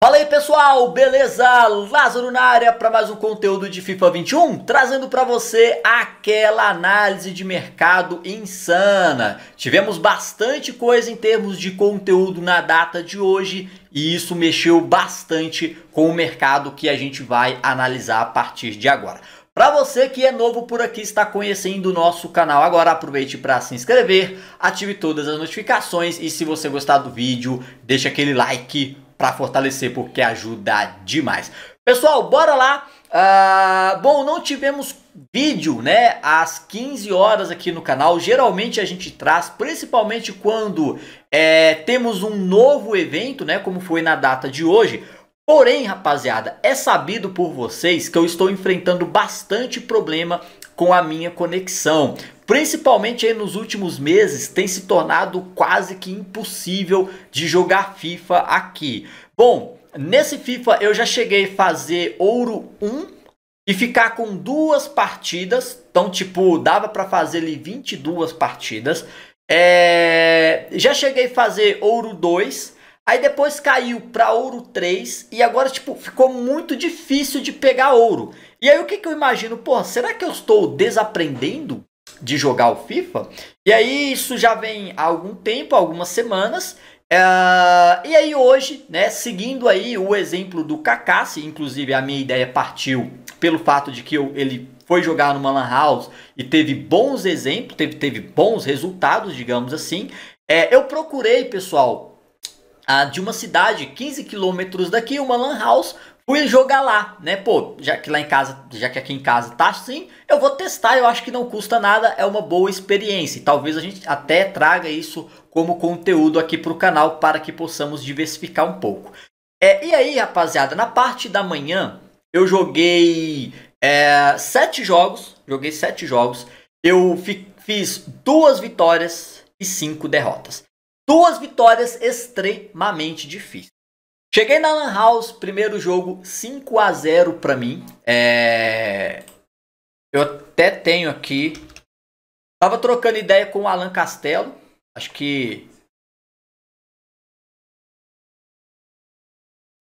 Fala aí pessoal, beleza? Lázaro na área para mais um conteúdo de FIFA 21, trazendo para você aquela análise de mercado insana. Tivemos bastante coisa em termos de conteúdo na data de hoje e isso mexeu bastante com o mercado que a gente vai analisar a partir de agora. Para você que é novo por aqui está conhecendo o nosso canal agora, aproveite para se inscrever, ative todas as notificações e se você gostar do vídeo, deixa aquele like para fortalecer, porque ajuda demais. Pessoal, bora lá. Ah, bom, não tivemos vídeo, né, às 15 horas aqui no canal. Geralmente a gente traz, principalmente quando é, temos um novo evento, né, como foi na data de hoje. Porém, rapaziada, é sabido por vocês que eu estou enfrentando bastante problema com a minha conexão. Principalmente nos últimos meses tem se tornado quase que impossível de jogar FIFA aqui. Bom, nesse FIFA eu já cheguei a fazer ouro 1 e ficar com duas partidas, então tipo dava para fazer ali 22 partidas. É... já cheguei a fazer ouro 2 Aí depois caiu para ouro 3 e agora tipo ficou muito difícil de pegar ouro. E aí o que, que eu imagino? Pô, será que eu estou desaprendendo de jogar o FIFA? E aí isso já vem há algum tempo, algumas semanas. Uh, e aí hoje, né, seguindo aí o exemplo do Kaká, se inclusive a minha ideia partiu pelo fato de que eu, ele foi jogar no lan house e teve bons exemplos, teve, teve bons resultados, digamos assim. É, eu procurei, pessoal, de uma cidade 15 quilômetros daqui, uma lan house fui jogar lá, né? Pô, já que lá em casa, já que aqui em casa tá assim, eu vou testar, eu acho que não custa nada, é uma boa experiência. E talvez a gente até traga isso como conteúdo aqui para o canal para que possamos diversificar um pouco. É, e aí, rapaziada, na parte da manhã eu joguei é, sete jogos, joguei sete jogos, eu fi, fiz duas vitórias e cinco derrotas. Duas vitórias extremamente difíceis. Cheguei na Lan House, primeiro jogo 5 a 0 para mim. É... Eu até tenho aqui. Tava trocando ideia com o Alan Castelo. Acho que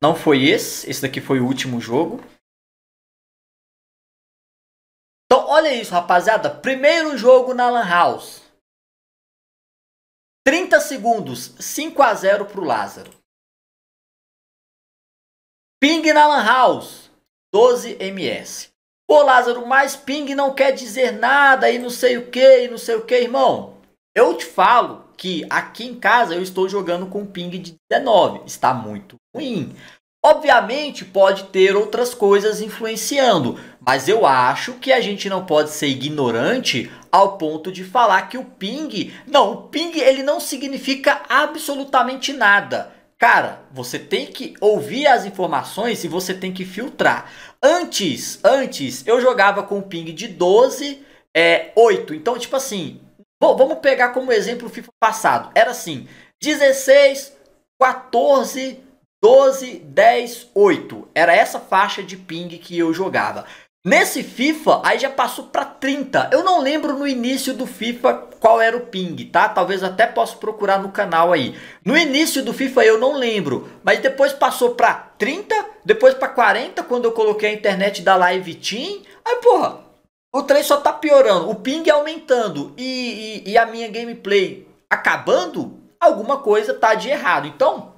Não foi esse, esse daqui foi o último jogo. Então, olha isso, rapaziada. Primeiro jogo na Lan House. 30 segundos, 5 a 0 pro Lázaro. Ping na Lan House, 12 ms. Pô, Lázaro, mas ping não quer dizer nada e não sei o que, e não sei o que, irmão. Eu te falo que aqui em casa eu estou jogando com ping de 19. Está muito ruim. Obviamente pode ter outras coisas influenciando, mas eu acho que a gente não pode ser ignorante ao ponto de falar que o ping, não, o ping ele não significa absolutamente nada. Cara, você tem que ouvir as informações e você tem que filtrar. Antes, antes, eu jogava com um ping de 12, é, 8. Então, tipo assim, vamos pegar como exemplo o FIFA passado. Era assim, 16, 14, 12, 10, 8. Era essa faixa de ping que eu jogava. Nesse FIFA, aí já passou para 30. Eu não lembro no início do FIFA qual era o ping, tá? Talvez até possa procurar no canal aí. No início do FIFA eu não lembro, mas depois passou para 30, depois para 40 quando eu coloquei a internet da Live Team. Aí, porra, o trem só tá piorando, o ping aumentando e, e, e a minha gameplay acabando, alguma coisa tá de errado. Então,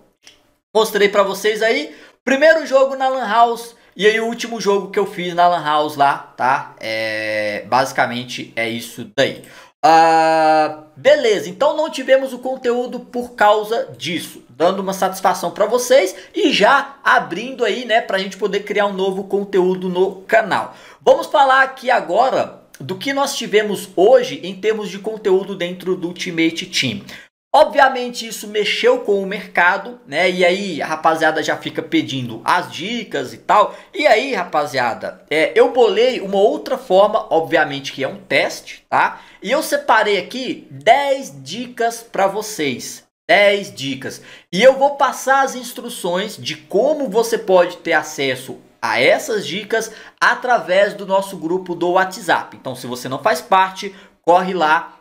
mostrei para vocês aí, primeiro jogo na Lan House e aí o último jogo que eu fiz na Lan House lá, tá? É, basicamente é isso daí. Ah, beleza, então não tivemos o conteúdo por causa disso. Dando uma satisfação para vocês e já abrindo aí, né, pra gente poder criar um novo conteúdo no canal. Vamos falar aqui agora do que nós tivemos hoje em termos de conteúdo dentro do Ultimate Team. Obviamente isso mexeu com o mercado, né? E aí a rapaziada já fica pedindo as dicas e tal. E aí, rapaziada, é, eu bolei uma outra forma, obviamente que é um teste, tá? E eu separei aqui 10 dicas para vocês. 10 dicas. E eu vou passar as instruções de como você pode ter acesso a essas dicas através do nosso grupo do WhatsApp. Então, se você não faz parte, corre lá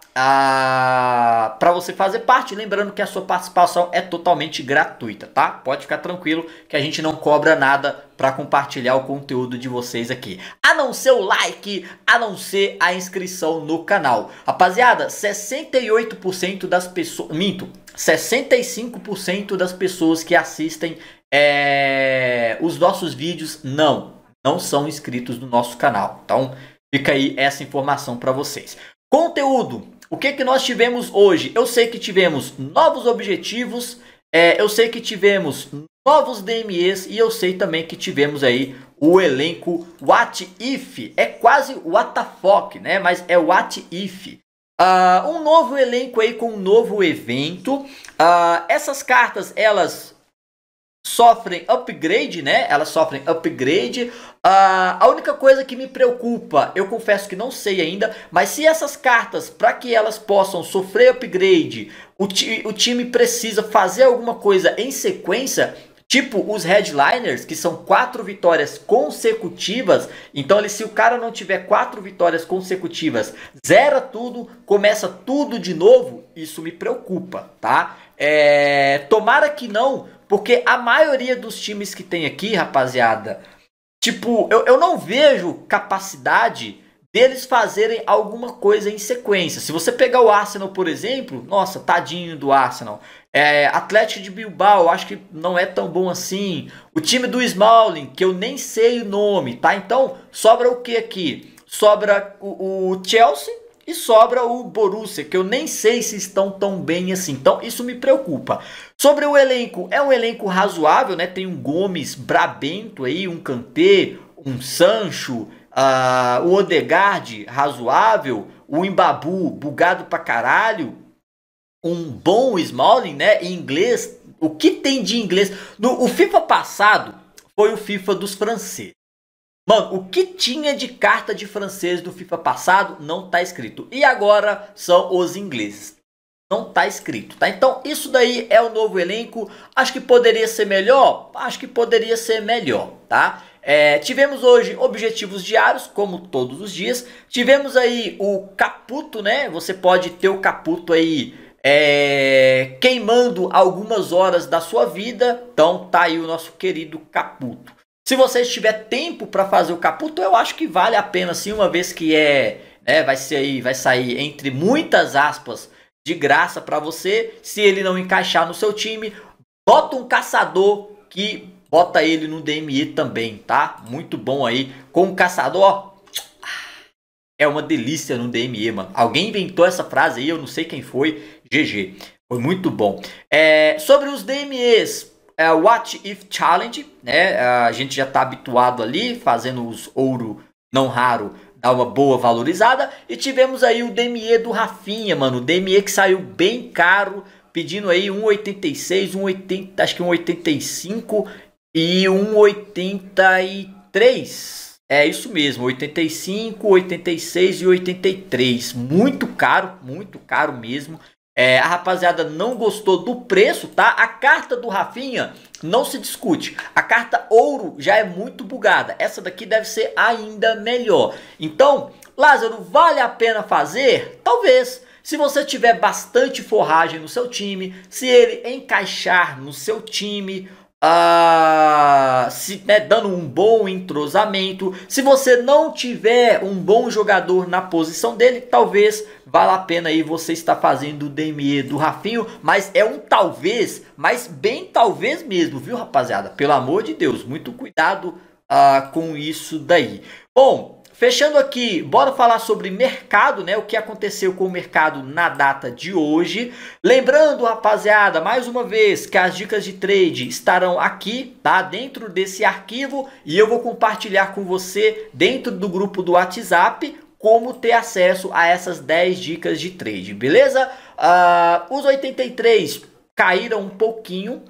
para você fazer parte. Lembrando que a sua participação é totalmente gratuita, tá? Pode ficar tranquilo que a gente não cobra nada para compartilhar o conteúdo de vocês aqui. A não ser o like, a não ser a inscrição no canal. Rapaziada, 68% das pessoas. Minto, 65% das pessoas que assistem é, os nossos vídeos não, não são inscritos no nosso canal. Então, fica aí essa informação para vocês. Conteúdo o que, que nós tivemos hoje? Eu sei que tivemos novos objetivos, é, eu sei que tivemos novos DMEs e eu sei também que tivemos aí o elenco What If. É quase What the fuck, né? Mas é What If. Uh, um novo elenco aí com um novo evento. Uh, essas cartas, elas sofrem upgrade, né? Elas sofrem upgrade. Uh, a única coisa que me preocupa, eu confesso que não sei ainda, mas se essas cartas, para que elas possam sofrer upgrade, o, ti o time precisa fazer alguma coisa em sequência, Tipo os headliners, que são quatro vitórias consecutivas. Então, se o cara não tiver quatro vitórias consecutivas, zera tudo, começa tudo de novo. Isso me preocupa, tá? É... Tomara que não, porque a maioria dos times que tem aqui, rapaziada, tipo, eu, eu não vejo capacidade deles fazerem alguma coisa em sequência. Se você pegar o Arsenal, por exemplo, nossa, tadinho do Arsenal. É, Atlético de Bilbao, acho que não é tão bom assim. O time do Smalling, que eu nem sei o nome, tá? Então, sobra o que aqui? Sobra o, o Chelsea e sobra o Borussia, que eu nem sei se estão tão bem assim. Então, isso me preocupa. Sobre o elenco, é um elenco razoável, né? Tem um Gomes brabento aí, um Kanté, um Sancho, uh, o Odegaard razoável, o Imbabu bugado pra caralho, um bom Smalling, né? Em inglês, o que tem de inglês? No, o FIFA passado foi o FIFA dos franceses. Mano, o que tinha de carta de francês do FIFA passado não tá escrito. E agora são os ingleses não está escrito, tá? Então isso daí é o novo elenco. Acho que poderia ser melhor, acho que poderia ser melhor, tá? É, tivemos hoje objetivos diários, como todos os dias. Tivemos aí o caputo, né? Você pode ter o caputo aí é, queimando algumas horas da sua vida. Então tá aí o nosso querido caputo. Se você tiver tempo para fazer o caputo, eu acho que vale a pena, sim, uma vez que é, né? vai ser aí, vai sair entre muitas aspas de graça para você. Se ele não encaixar no seu time, bota um caçador que bota ele no DME também, tá? Muito bom aí. Com o caçador, ó. É uma delícia no DME, mano. Alguém inventou essa frase aí, eu não sei quem foi. GG. Foi muito bom. É, sobre os DMEs, é, What If Challenge, né? A gente já tá habituado ali, fazendo os ouro não raro dar uma boa valorizada. E tivemos aí o DME do Rafinha, mano. O DME que saiu bem caro, pedindo aí 1,86, 1,80, acho que 1,85 e 1,83. É isso mesmo, 85, 86 e 83. Muito caro, muito caro mesmo. É, a rapaziada não gostou do preço, tá? A carta do Rafinha não se discute. A carta ouro já é muito bugada. Essa daqui deve ser ainda melhor. Então, Lázaro, vale a pena fazer? Talvez. Se você tiver bastante forragem no seu time, se ele encaixar no seu time, a, ah, se, né, dando um bom entrosamento. Se você não tiver um bom jogador na posição dele, talvez vale a pena aí você estar fazendo o DME do Rafinho, mas é um talvez, mas bem talvez mesmo, viu rapaziada? Pelo amor de Deus, muito cuidado ah, com isso daí. Bom, Fechando aqui, bora falar sobre mercado, né? O que aconteceu com o mercado na data de hoje. Lembrando, rapaziada, mais uma vez que as dicas de trade estarão aqui, tá? Dentro desse arquivo e eu vou compartilhar com você dentro do grupo do WhatsApp como ter acesso a essas 10 dicas de trade, beleza? Uh, os 83 caíram um pouquinho,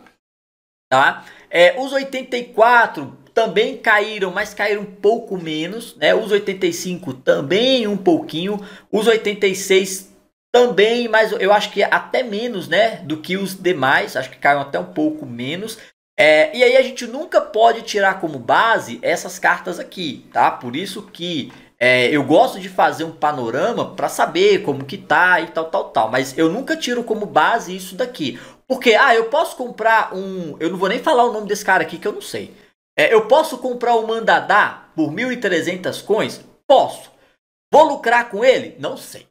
tá? É, os 84 também caíram, mas caíram um pouco menos, né? Os 85 também um pouquinho, os 86 também, mas eu acho que até menos, né, do que os demais, acho que caíram até um pouco menos. É, e aí a gente nunca pode tirar como base essas cartas aqui, tá? Por isso que é, eu gosto de fazer um panorama para saber como que tá e tal, tal, tal. Mas eu nunca tiro como base isso daqui. Porque, ah, eu posso comprar um... Eu não vou nem falar o nome desse cara aqui que eu não sei. É, eu posso comprar o um Mandadá por 1.300 coins? Posso. Vou lucrar com ele? Não sei.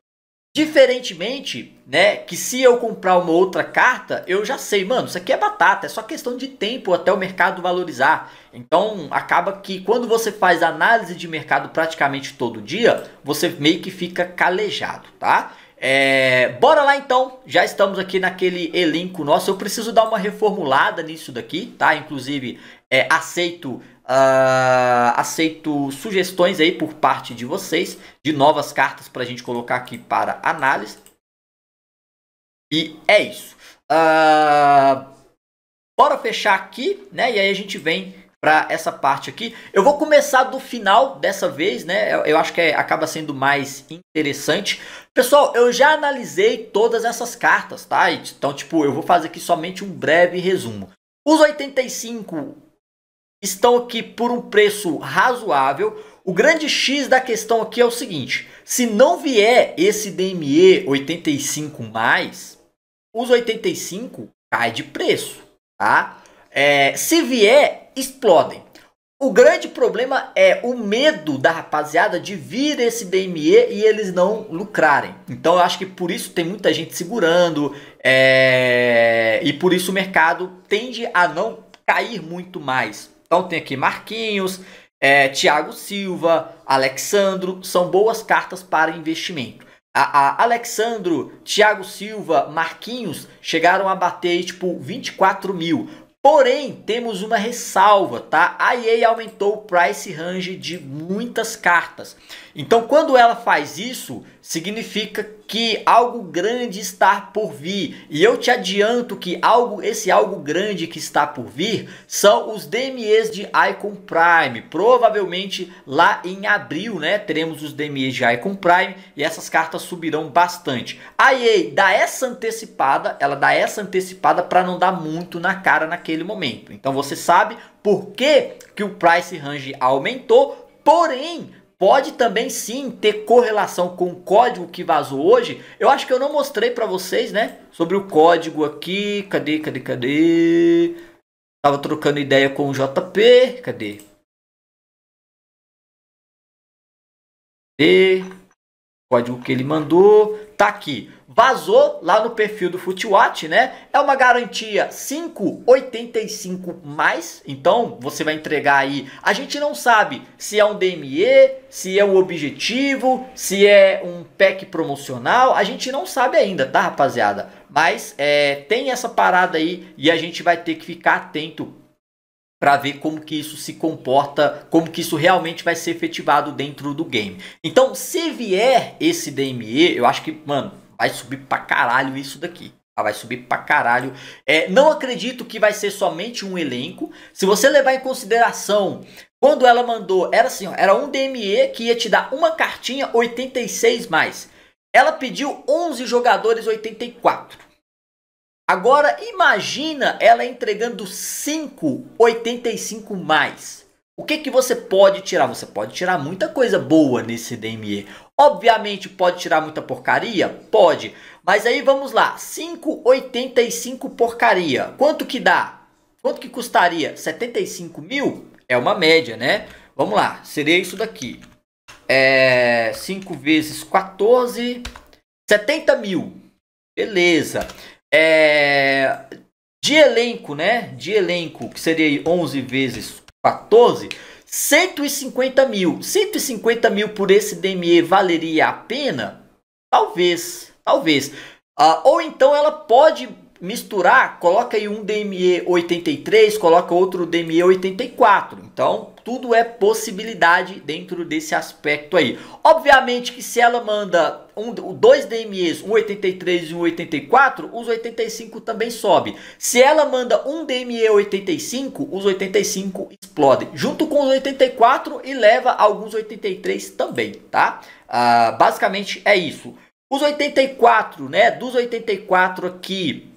Diferentemente, né, que se eu comprar uma outra carta, eu já sei, mano, isso aqui é batata, é só questão de tempo até o mercado valorizar. Então, acaba que quando você faz análise de mercado praticamente todo dia, você meio que fica calejado, tá? É, bora lá então, já estamos aqui naquele elenco nosso. Eu preciso dar uma reformulada nisso daqui, tá? Inclusive, é, aceito Uh, aceito sugestões aí por parte de vocês de novas cartas para a gente colocar aqui para análise. E é isso. Uh, bora fechar aqui, né? E aí a gente vem para essa parte aqui. Eu vou começar do final dessa vez, né? Eu, eu acho que é, acaba sendo mais interessante. Pessoal, eu já analisei todas essas cartas, tá? Então, tipo, eu vou fazer aqui somente um breve resumo. Os 85 estão aqui por um preço razoável. O grande X da questão aqui é o seguinte: se não vier esse DME 85 mais, os 85 cai de preço, tá? É, se vier, explodem. O grande problema é o medo da rapaziada de vir esse DME e eles não lucrarem. Então eu acho que por isso tem muita gente segurando é... e por isso o mercado tende a não cair muito mais. Então tem aqui Marquinhos, é, Thiago Silva, Alexandro, são boas cartas para investimento. A, a Alexandro, Thiago Silva, Marquinhos chegaram a bater tipo 24 mil. Porém, temos uma ressalva, tá? A EA aumentou o price range de muitas cartas. Então, quando ela faz isso, significa que algo grande está por vir. E eu te adianto que algo, esse algo grande que está por vir são os DMEs de Icon Prime. Provavelmente lá em abril, né, teremos os DMEs de Icon Prime e essas cartas subirão bastante. A EA dá essa antecipada, ela dá essa antecipada para não dar muito na cara naquele momento. Então você sabe por que, que o price range aumentou, porém pode também sim ter correlação com o código que vazou hoje. Eu acho que eu não mostrei para vocês, né? Sobre o código aqui. Cadê, cadê, cadê? Tava trocando ideia com o JP. Cadê? E código que ele mandou tá aqui. Vazou lá no perfil do Footwatch, né? É uma garantia 585 mais. Então você vai entregar aí. A gente não sabe se é um DME, se é o um objetivo, se é um pack promocional. A gente não sabe ainda, tá, rapaziada? Mas é, tem essa parada aí e a gente vai ter que ficar atento para ver como que isso se comporta, como que isso realmente vai ser efetivado dentro do game. Então, se vier esse DME, eu acho que, mano, vai subir pra caralho isso daqui. Ah, vai subir pra caralho. É, não acredito que vai ser somente um elenco. Se você levar em consideração, quando ela mandou, era assim, ó, era um DME que ia te dar uma cartinha 86 mais. Ela pediu 11 jogadores 84. Agora imagina ela entregando 5,85 mais. O que, que você pode tirar? Você pode tirar muita coisa boa nesse DME. Obviamente pode tirar muita porcaria? Pode. Mas aí vamos lá, 5,85 porcaria. Quanto que dá? Quanto que custaria? 75 mil? É uma média, né? Vamos lá, seria isso daqui. É, 5 vezes 14, 70 mil. Beleza. É, de elenco, né? De elenco, que seria 11 vezes 14, 150 mil. 150 mil por esse DME valeria a pena? Talvez, talvez. Ah, ou então ela pode misturar, coloca aí um DME 83, coloca outro DME 84. Então, tudo é possibilidade dentro desse aspecto aí. Obviamente que se ela manda um, dois DMEs, um 83 e um 84, os 85 também sobe. Se ela manda um DME 85, os 85 explodem, junto com os 84 e leva alguns 83 também, tá? Ah, basicamente é isso. Os 84, né? Dos 84 aqui,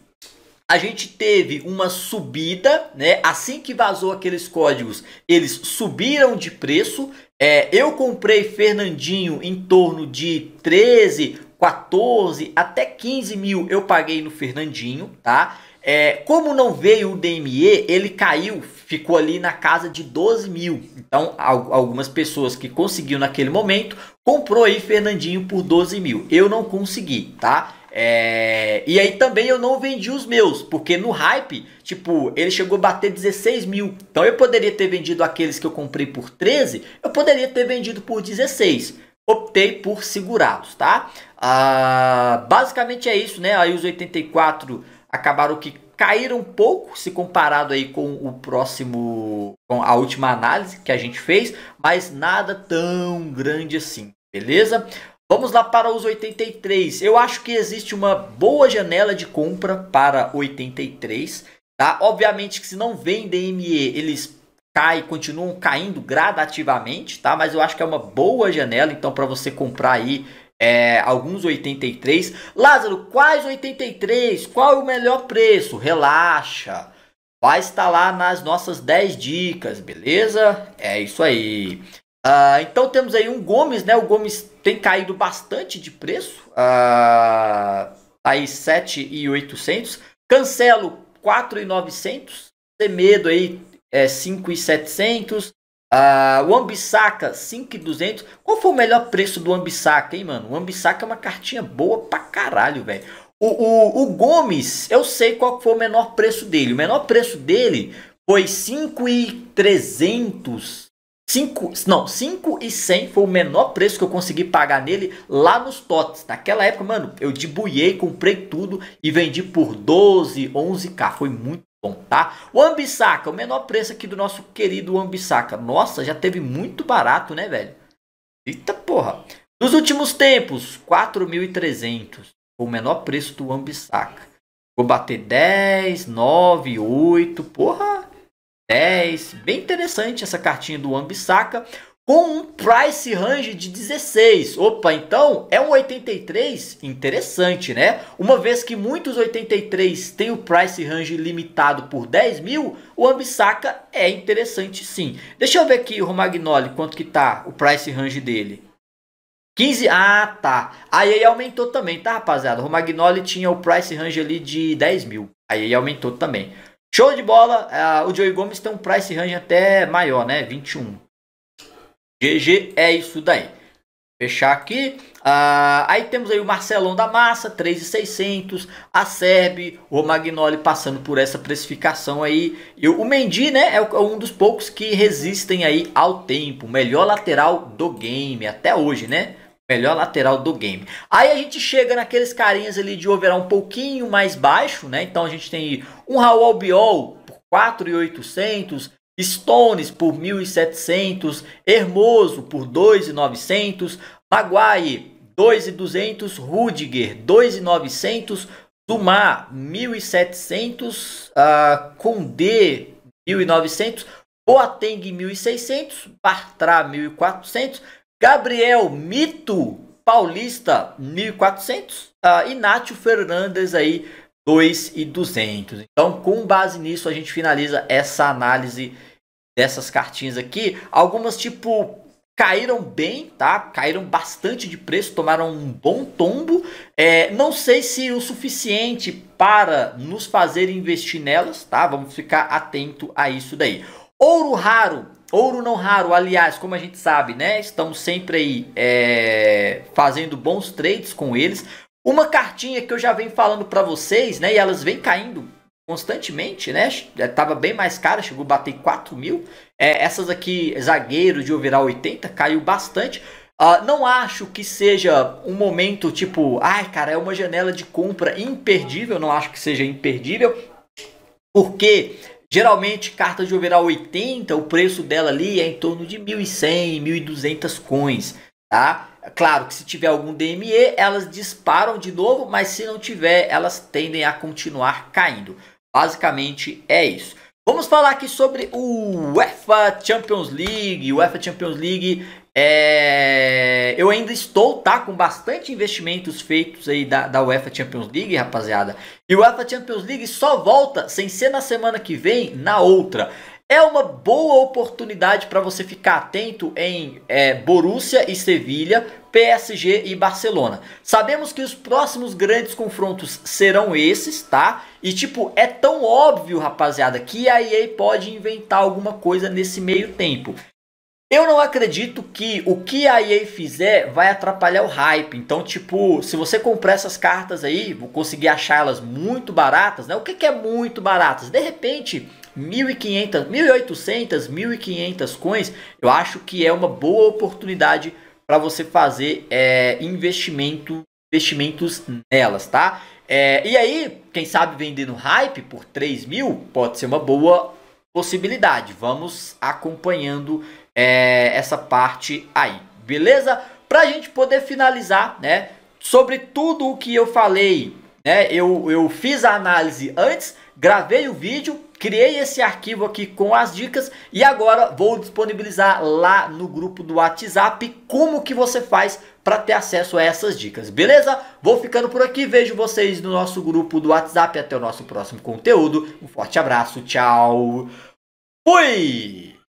a gente teve uma subida, né? Assim que vazou aqueles códigos, eles subiram de preço. É, eu comprei Fernandinho em torno de 13, 14 até 15 mil eu paguei no Fernandinho, tá? É, como não veio o DME, ele caiu, ficou ali na casa de 12 mil. Então, algumas pessoas que conseguiram naquele momento comprou aí Fernandinho por 12 mil. Eu não consegui, tá? É... E aí também eu não vendi os meus, porque no hype, tipo, ele chegou a bater 16 mil. Então eu poderia ter vendido aqueles que eu comprei por 13, eu poderia ter vendido por 16. Optei por segurá-los, tá? Ah, basicamente é isso, né? Aí os 84 acabaram que caíram um pouco se comparado aí com o próximo, com a última análise que a gente fez, mas nada tão grande assim. Beleza? Vamos lá para os 83. Eu acho que existe uma boa janela de compra para 83. Tá? Obviamente que se não vem DME eles caem, continuam caindo gradativamente, tá? Mas eu acho que é uma boa janela, então, para você comprar aí é, alguns 83. Lázaro, quais 83? Qual é o melhor preço? Relaxa. Vai estar lá nas nossas 10 dicas, beleza? É isso aí. Uh, então temos aí um Gomes, né? O Gomes tem caído bastante de preço, ah, tá aí 7,800. Cancelo 4,900. Semedo aí é 5,700. Ah, o Ambissaca 5,200. Qual foi o melhor preço do Ambisaca hein, mano? O Ambisaca é uma cartinha boa pra caralho, velho. O, o, o Gomes, eu sei qual foi o menor preço dele. O menor preço dele foi 5,300 5, não, 5 e 100 foi o menor preço que eu consegui pagar nele lá nos totes. Naquela época, mano, eu debuiei, comprei tudo e vendi por 12, 11k. Foi muito bom, tá? O Ambisaca, o menor preço aqui do nosso querido Ambisaca. Nossa, já teve muito barato, né, velho? Eita porra. Nos últimos tempos, 4.300. foi O menor preço do Ambisaca. Vou bater 10, 9, 8. Porra, 10. Bem interessante essa cartinha do Ambissaca com um price range de 16. Opa, então é um 83 interessante, né? Uma vez que muitos 83 têm o price range limitado por 10 mil, o Ambissaca é interessante sim. Deixa eu ver aqui o Magnoli, quanto que tá o price range dele. 15, ah tá, aí ele aumentou também, tá rapaziada? O Magnoli tinha o price range ali de 10 mil, aí ele aumentou também. Show de bola. É, o Joey Gomes tem um price range até maior, né? 21. GG é isso daí. Fechar aqui. Ah, aí temos aí o Marcelão da Massa, 3,600. A Serbe o Magnoli passando por essa precificação aí. E o Mendy, né, é, é um dos poucos que resistem aí ao tempo. Melhor lateral do game até hoje, né? melhor lateral do game. Aí a gente chega naqueles carinhas ali de overall um pouquinho mais baixo, né? Então a gente tem um Raul Albiol por 4,800, Stones por 1.700, Hermoso por 2.900, Maguire 2.200, Rudiger 2.900, Zuma 1.700, uh, 1.900, Boateng 1.600, Bartra 1.400, Gabriel Mito Paulista 1400, uh, ah, Inácio Fernandes aí 2,200. Então, com base nisso, a gente finaliza essa análise dessas cartinhas aqui. Algumas, tipo, caíram bem, tá? Caíram bastante de preço, tomaram um bom tombo. É, não sei se o suficiente para nos fazer investir nelas, tá? Vamos ficar atento a isso daí. Ouro raro Ouro não raro, aliás, como a gente sabe, né? Estamos sempre aí é, fazendo bons trades com eles. Uma cartinha que eu já venho falando para vocês, né? E elas vêm caindo constantemente, né? Tava bem mais cara, chegou a bater 4 mil. É, essas aqui, zagueiro de overall 80, caiu bastante. Uh, não acho que seja um momento tipo, ai cara, é uma janela de compra imperdível. Não acho que seja imperdível, porque Geralmente, carta de overall 80, o preço dela ali é em torno de 1.100, 1.200 coins, tá? Claro que se tiver algum DME, elas disparam de novo, mas se não tiver, elas tendem a continuar caindo. Basicamente é isso. Vamos falar aqui sobre o UEFA Champions League. O UEFA Champions League é, eu ainda estou tá, com bastante investimentos feitos aí da, da UEFA Champions League, rapaziada. E o UEFA Champions League só volta sem ser na semana que vem, na outra. É uma boa oportunidade para você ficar atento em é, Borussia e Sevilha, PSG e Barcelona. Sabemos que os próximos grandes confrontos serão esses, tá? E tipo, é tão óbvio, rapaziada, que a EA pode inventar alguma coisa nesse meio tempo. Eu não acredito que o que a EA fizer vai atrapalhar o hype. Então, tipo, se você comprar essas cartas aí, vou conseguir achá-las muito baratas, né? O que, que é muito baratas? De repente, 1.500, 1.800, 1.500 coins, eu acho que é uma boa oportunidade para você fazer é, investimento, investimentos nelas, tá? É, e aí, quem sabe vender no hype por 3 mil pode ser uma boa possibilidade. Vamos acompanhando é, essa parte aí, beleza? Pra gente poder finalizar, né? Sobre tudo o que eu falei, né? Eu, eu fiz a análise antes, gravei o vídeo, criei esse arquivo aqui com as dicas e agora vou disponibilizar lá no grupo do WhatsApp como que você faz para ter acesso a essas dicas, beleza? Vou ficando por aqui, vejo vocês no nosso grupo do WhatsApp, até o nosso próximo conteúdo, um forte abraço, tchau, fui!